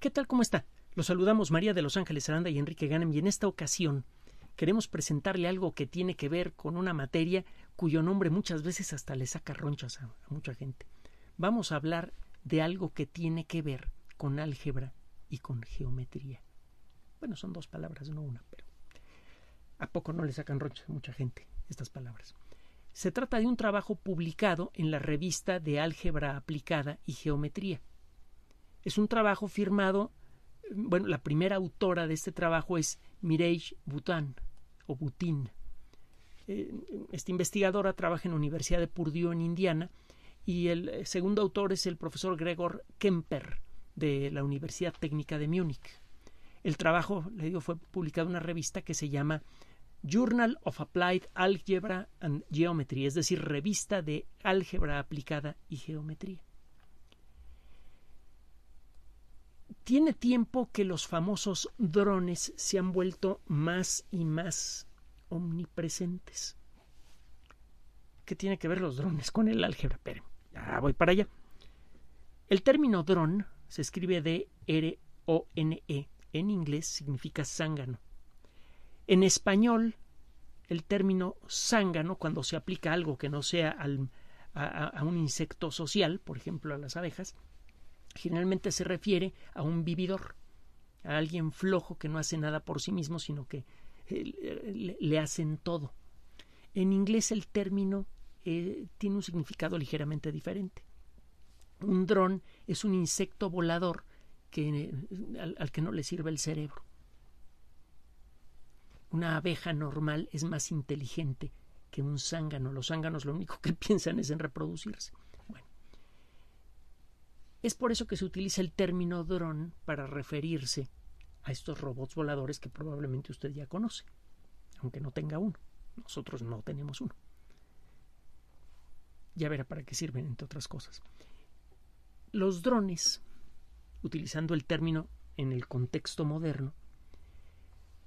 ¿Qué tal? ¿Cómo está? Los saludamos María de Los Ángeles Aranda y Enrique Ganem y en esta ocasión queremos presentarle algo que tiene que ver con una materia cuyo nombre muchas veces hasta le saca ronchas a, mucha gente. Vamos a hablar de algo que tiene que ver con álgebra y con geometría. Bueno, son dos palabras, no una, pero ¿a poco no le sacan ronchas a mucha gente estas palabras? Se trata de un trabajo publicado en la revista de Álgebra Aplicada y Geometría, es un trabajo firmado, bueno, la primera autora de este trabajo es Mireille Boutin, o Butin. Eh, esta investigadora trabaja en la Universidad de Purdue en Indiana y el eh, segundo autor es el profesor Gregor Kemper de la Universidad Técnica de Múnich. El trabajo, le digo, fue publicado en una revista que se llama Journal of Applied Algebra and Geometry, es decir, revista de álgebra aplicada y geometría. tiene tiempo que los famosos drones se han vuelto más y más omnipresentes. ¿Qué tiene que ver los drones con el álgebra? Pero voy para allá. El término dron se escribe de R-O-N-E. En inglés significa zángano. En español, el término zángano, cuando se aplica algo que no sea a un insecto social, por ejemplo a las abejas, generalmente se refiere a un vividor, a alguien flojo que no hace nada por sí mismo, sino que eh, le hacen todo. En inglés el término eh, tiene un significado ligeramente diferente. Un dron es un insecto volador que, al, que no le sirve el cerebro. Una abeja normal es más inteligente que un zángano. Los zánganos lo único que piensan es en reproducirse. Es por eso que se utiliza el término dron para referirse a estos robots voladores que probablemente usted ya conoce, aunque no tenga uno. Nosotros no tenemos uno. Ya verá para qué sirven, entre otras cosas. Los drones, utilizando el término en el contexto moderno,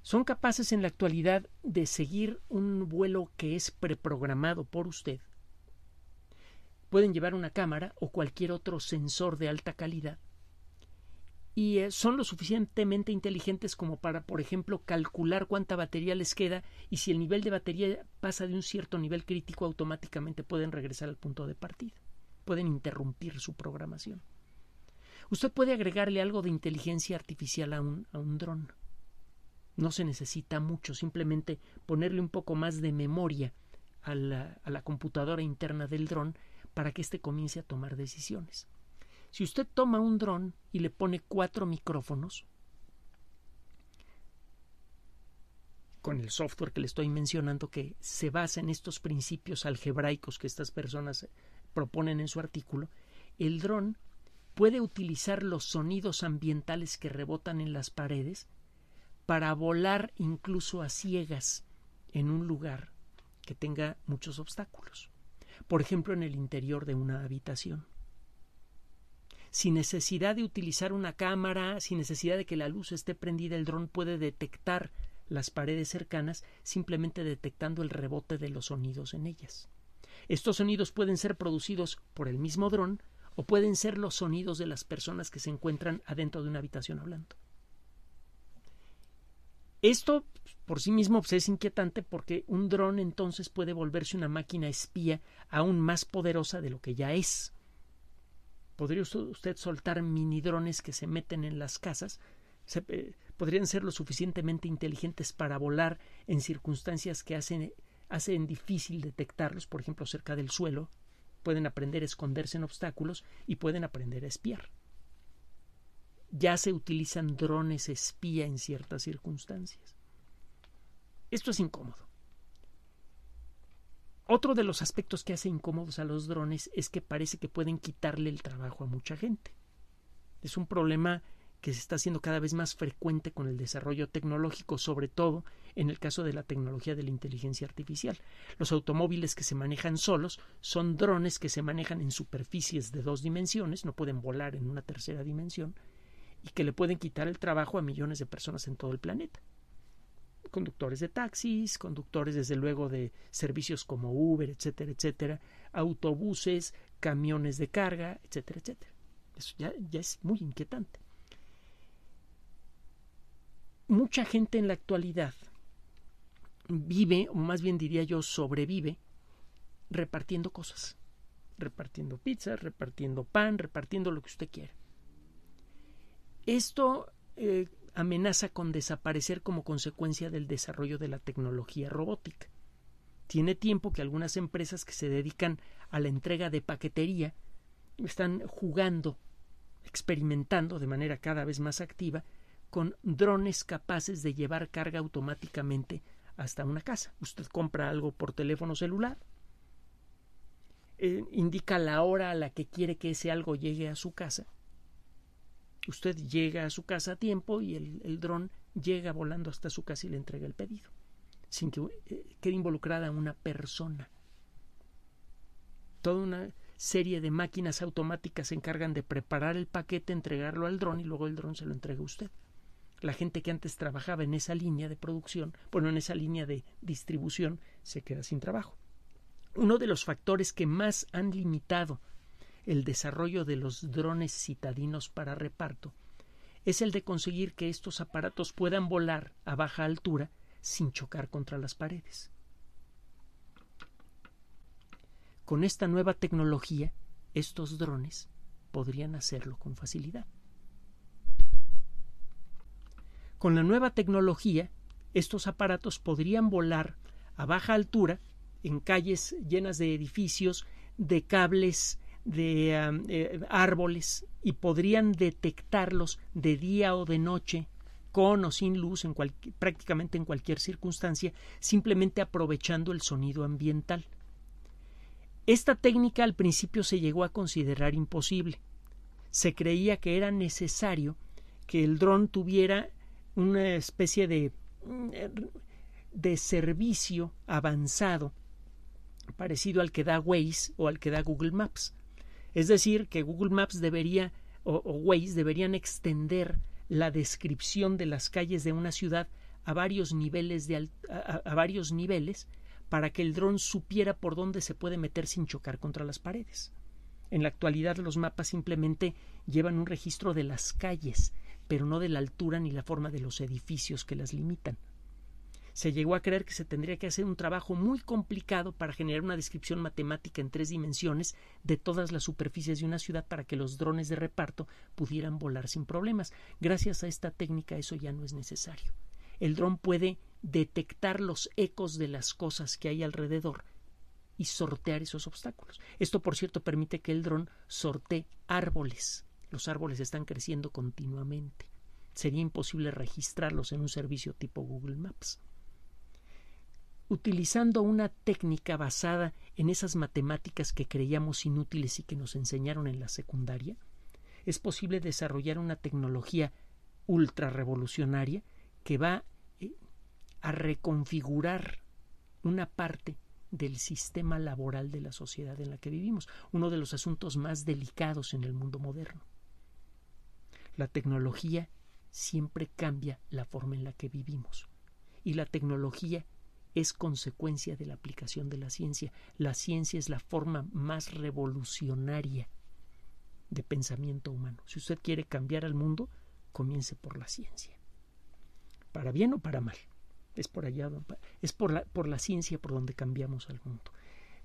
son capaces en la actualidad de seguir un vuelo que es preprogramado por usted pueden llevar una cámara o cualquier otro sensor de alta calidad y eh, son lo suficientemente inteligentes como para, por ejemplo, calcular cuánta batería les queda y si el nivel de batería pasa de un cierto nivel crítico, automáticamente pueden regresar al punto de partida, pueden interrumpir su programación. Usted puede agregarle algo de inteligencia artificial a un, dron. No se necesita mucho, simplemente ponerle un poco más de memoria a la, a la computadora interna del dron para que éste comience a tomar decisiones. Si usted toma un dron y le pone cuatro micrófonos, con el software que le estoy mencionando que se basa en estos principios algebraicos que estas personas proponen en su artículo, el dron puede utilizar los sonidos ambientales que rebotan en las paredes para volar incluso a ciegas en un lugar que tenga muchos obstáculos por ejemplo, en el interior de una habitación. Sin necesidad de utilizar una cámara, sin necesidad de que la luz esté prendida, el dron puede detectar las paredes cercanas simplemente detectando el rebote de los sonidos en ellas. Estos sonidos pueden ser producidos por el mismo dron o pueden ser los sonidos de las personas que se encuentran adentro de una habitación hablando. Esto por sí mismo pues, es inquietante porque un dron entonces puede volverse una máquina espía aún más poderosa de lo que ya es. ¿Podría usted soltar mini drones que se meten en las casas? Eh, podrían ser lo suficientemente inteligentes para volar en circunstancias que hacen, hacen difícil detectarlos, por ejemplo, cerca del suelo. Pueden aprender a esconderse en obstáculos y pueden aprender a espiar ya se utilizan drones espía en ciertas circunstancias. Esto es incómodo. Otro de los aspectos que hace incómodos a los drones es que parece que pueden quitarle el trabajo a mucha gente. Es un problema que se está haciendo cada vez más frecuente con el desarrollo tecnológico, sobre todo en el caso de la tecnología de la inteligencia artificial. Los automóviles que se manejan solos son drones que se manejan en superficies de dos dimensiones, no pueden volar en una tercera dimensión, y que le pueden quitar el trabajo a millones de personas en todo el planeta. Conductores de taxis, conductores desde luego de servicios como Uber, etcétera, etcétera, autobuses, camiones de carga, etcétera, etcétera. Eso ya, ya es muy inquietante. Mucha gente en la actualidad vive, o más bien diría yo, sobrevive repartiendo cosas, repartiendo pizza repartiendo pan, repartiendo lo que usted quiera. Esto eh, amenaza con desaparecer como consecuencia del desarrollo de la tecnología robótica. Tiene tiempo que algunas empresas que se dedican a la entrega de paquetería están jugando, experimentando de manera cada vez más activa con drones capaces de llevar carga automáticamente hasta una casa. Usted compra algo por teléfono celular, eh, indica la hora a la que quiere que ese algo llegue a su casa Usted llega a su casa a tiempo y el, dron llega volando hasta su casa y le entrega el pedido, sin que eh, quede involucrada una persona. Toda una serie de máquinas automáticas se encargan de preparar el paquete, entregarlo al dron y luego el dron se lo entrega a usted. La gente que antes trabajaba en esa línea de producción, bueno, en esa línea de distribución, se queda sin trabajo. Uno de los factores que más han limitado el desarrollo de los drones citadinos para reparto es el de conseguir que estos aparatos puedan volar a baja altura sin chocar contra las paredes. Con esta nueva tecnología, estos drones podrían hacerlo con facilidad. Con la nueva tecnología, estos aparatos podrían volar a baja altura en calles llenas de edificios, de cables de eh, árboles y podrían detectarlos de día o de noche con o sin luz en prácticamente en cualquier circunstancia simplemente aprovechando el sonido ambiental. Esta técnica al principio se llegó a considerar imposible. Se creía que era necesario que el dron tuviera una especie de, mm, de servicio avanzado parecido al que da Waze o al que da Google Maps. Es decir, que Google Maps debería o, Waze deberían extender la descripción de las calles de una ciudad a varios niveles de a varios niveles para que el dron supiera por dónde se puede meter sin chocar contra las paredes. En la actualidad los mapas simplemente llevan un registro de las calles, pero no de la altura ni la forma de los edificios que las limitan se llegó a creer que se tendría que hacer un trabajo muy complicado para generar una descripción matemática en tres dimensiones de todas las superficies de una ciudad para que los drones de reparto pudieran volar sin problemas. Gracias a esta técnica eso ya no es necesario. El dron puede detectar los ecos de las cosas que hay alrededor y sortear esos obstáculos. Esto, por cierto, permite que el dron sortee árboles. Los árboles están creciendo continuamente. Sería imposible registrarlos en un servicio tipo Google Maps utilizando una técnica basada en esas matemáticas que creíamos inútiles y que nos enseñaron en la secundaria, es posible desarrollar una tecnología ultra revolucionaria que va eh, a reconfigurar una parte del sistema laboral de la sociedad en la que vivimos, uno de los asuntos más delicados en el mundo moderno. La tecnología siempre cambia la forma en la que vivimos y la tecnología es consecuencia de la aplicación de la ciencia. La ciencia es la forma más revolucionaria de pensamiento humano. Si usted quiere cambiar al mundo, comience por la ciencia. Para bien o para mal. Es por allá, es por la, por la ciencia por donde cambiamos al mundo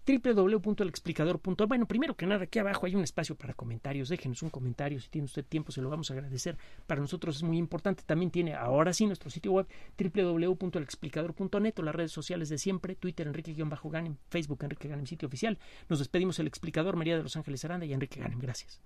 www.alexplicador.org. Bueno, primero que nada, aquí abajo hay un espacio para comentarios. Déjenos un comentario si tiene usted tiempo, se lo vamos a agradecer. Para nosotros es muy importante. También tiene ahora sí nuestro sitio web www.elexplicador.net o las redes sociales de siempre: Twitter, Enrique-Ganem, Facebook, Enrique Ganem, sitio oficial. Nos despedimos el explicador María de los Ángeles Aranda y Enrique Ganem. Gracias.